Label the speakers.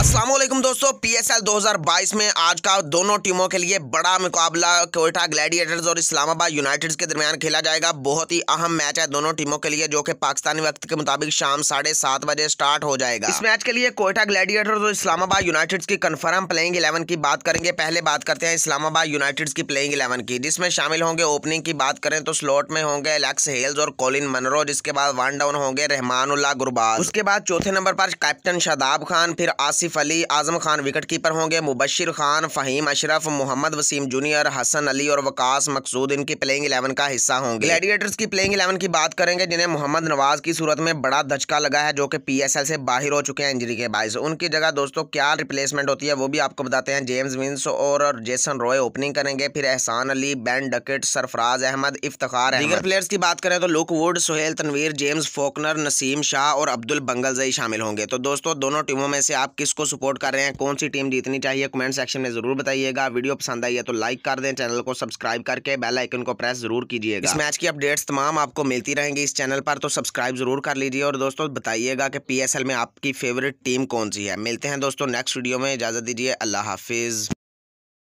Speaker 1: असलम दोस्तों पी 2022 में आज का दोनों टीमों के लिए बड़ा मुकाबला कोयटा ग्लैडिएटर्स और इस्लामाबाद यूनाइटेड्स के दरमियान खेला जाएगा बहुत ही अहम मैच है दोनों टीमों के लिए जो कि पाकिस्तानी वक्त के मुताबिक शाम साढ़े सात बजे स्टार्ट हो जाएगा इस मैच के लिए कोयटा ग्लैडिएटर्स और इस्लामाबाद यूनाइटेड्स की कन्फर्म प्लेइंग इलेवन की बात करेंगे पहले बात करते हैं इस्लामाबाद यूनाइटेड्स की प्लेइंग इलेवन की जिसमें शामिल होंगे ओपनिंग की बात करें तो स्लॉट में होंगे एलेक्स हेल्स और कोलिन मनरो जिसके बाद वन डाउन होंगे रहमानुल्ला गुरबाज उसके बाद चौथे नंबर पर कैप्टन शादाब खान फिर आसिफ आसिफ अली आजम खान विकेट कीपर होंगे मुबशिर खान फ़हीम अशरफ मोहम्मद वसीम जूनियर हसन अली और वकास मकसूद इनकी प्लेइंग इलेवन का हिस्सा होंगे ग्लैडिएटर्स की प्लेइंग इलेवन की बात करेंगे जिन्हें मोहम्मद नवाज की सूरत में बड़ा धचका लगा है जो कि पी से बाहर हो चुके हैं इंजरी के बायस उनकी जगह दोस्तों क्या रिप्लेसमेंट होती है वो भी आपको बताते हैं जेम्स विंस और जेसन रॉय ओपनिंग करेंगे फिर एहसान अली बैन डकेट सरफराज अहमद इफ्तार दीगर प्लेयर्स की बात करें तो Luke Wood Sohail Tanvir James Faulkner Naseem Shah और अब्दुल बंगलजई शामिल होंगे तो दोस्तों दोनों टीमों में से आप किस किसको सपोर्ट कर रहे हैं कौन सी टीम जीतनी चाहिए कमेंट सेक्शन में जरूर बताइएगा वीडियो पसंद आई है तो लाइक कर दें चैनल को सब्सक्राइब करके बेल आइकन को प्रेस जरूर कीजिएगा इस मैच की अपडेट्स तमाम आपको मिलती रहेंगी इस चैनल पर तो सब्सक्राइब जरूर कर लीजिए और दोस्तों बताइएगा कि पी में आपकी फेवरेट टीम कौन सी है मिलते हैं दोस्तों नेक्स्ट वीडियो में इजाजत दीजिए अल्लाह हाफिज़